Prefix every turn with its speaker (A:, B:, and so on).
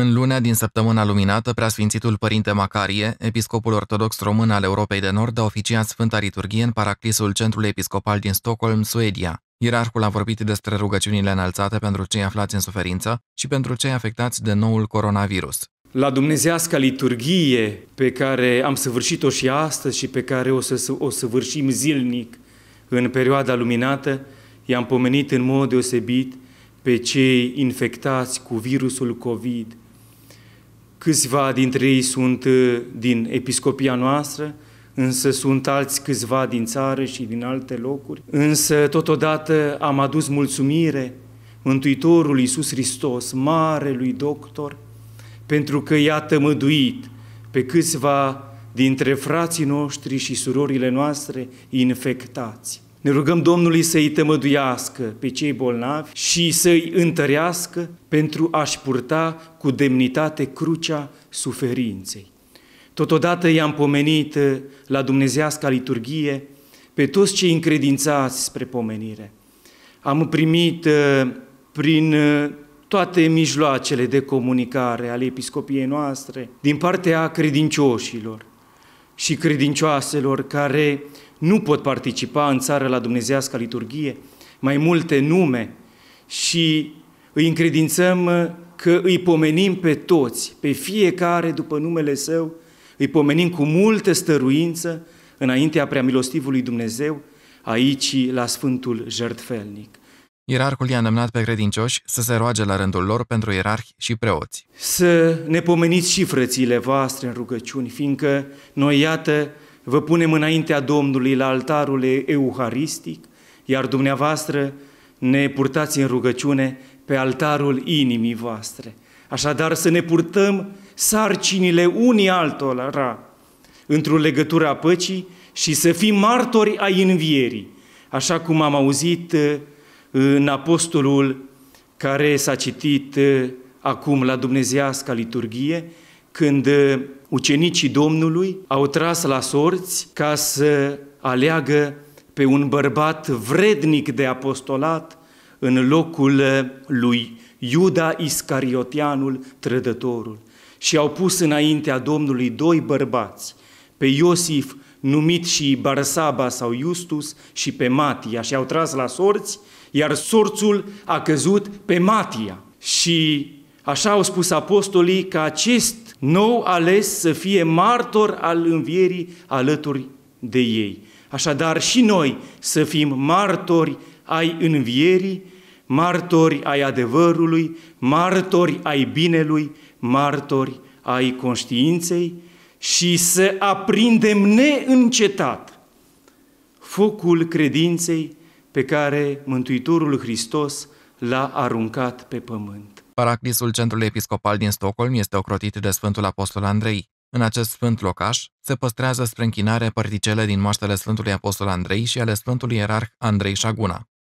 A: În lunea din săptămâna luminată, preasfințitul Părinte Macarie, episcopul ortodox român al Europei de Nord, a oficiat Sfânta Liturghie în paraclisul Centrului Episcopal din Stockholm, Suedia. Ierarhul a vorbit despre rugăciunile înalțate pentru cei aflați în suferință și pentru cei afectați de noul coronavirus.
B: La dumnezească liturghie pe care am săvârșit-o și astăzi și pe care o să o săvârșim zilnic în perioada luminată, i-am pomenit în mod deosebit pe cei infectați cu virusul COVID – Câțiva dintre ei sunt uh, din episcopia noastră, însă sunt alți câțiva din țară și din alte locuri. Însă, totodată, am adus mulțumire Mântuitorului Iisus Hristos, Marelui Doctor, pentru că i-a tămăduit pe câțiva dintre frații noștri și surorile noastre infectați. Ne rugăm Domnului să-i tămăduiască pe cei bolnavi și să-i întărească pentru a-și purta cu demnitate crucea suferinței. Totodată i-am pomenit uh, la dumnezeasca liturghie pe toți cei încredințați spre pomenire. Am primit uh, prin uh, toate mijloacele de comunicare ale episcopiei noastre, din partea credincioșilor și credincioaselor care nu pot participa în țară la dumnezească liturghie, mai multe nume și îi încredințăm uh, că îi pomenim pe toți, pe fiecare după numele său, îi pomenim cu multă stăruință înaintea preamilostivului Dumnezeu, aici la Sfântul Jertfelnic.
A: Ierarhul i-a îndemnat pe credincioși să se roage la rândul lor pentru ierarhi și preoți.
B: Să ne pomeniți și frățiile voastre în rugăciuni, fiindcă noi, iată, vă punem înaintea Domnului la altarul euharistic, iar dumneavoastră ne purtați în rugăciune pe altarul inimii voastre. Așadar să ne purtăm sarcinile unii altora într-o legătură a păcii și să fim martori ai învierii, așa cum am auzit uh, în apostolul care s-a citit uh, acum la Dumnezeiasca liturghie, când uh, ucenicii Domnului au tras la sorți ca să aleagă pe un bărbat vrednic de apostolat în locul uh, lui Iuda Iscariotianul, trădătorul. Și au pus înaintea Domnului doi bărbați, pe Iosif, numit și Barsaba sau Iustus, și pe Matia, și au tras la sorți, iar sorțul a căzut pe Matia. Și așa au spus apostolii că acest nou ales să fie martor al învierii alături de ei. Așadar și noi să fim martori ai învierii, martori ai adevărului, martori ai binelui, martori ai conștiinței și să aprindem neîncetat focul credinței pe care Mântuitorul Hristos l-a aruncat pe pământ.
A: Paraclisul centrului episcopal din Stockholm este ocrotit de Sfântul Apostol Andrei. În acest sfânt locaș se păstrează spre închinare părticele din moaștele Sfântului Apostol Andrei și ale Sfântului Ierarh Andrei Șaguna.